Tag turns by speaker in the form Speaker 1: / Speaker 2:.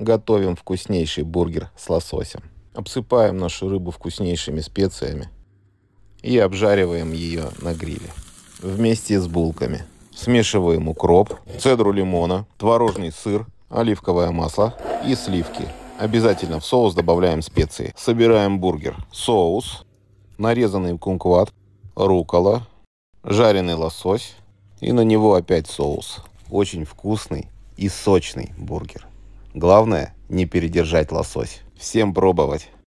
Speaker 1: готовим вкуснейший бургер с лососем. Обсыпаем нашу рыбу вкуснейшими специями и обжариваем ее на гриле вместе с булками. Смешиваем укроп, цедру лимона, творожный сыр, оливковое масло и сливки. Обязательно в соус добавляем специи. Собираем бургер. Соус, нарезанный кункват, рукола, жареный лосось и на него опять соус. Очень вкусный и сочный бургер. Главное, не передержать лосось. Всем пробовать!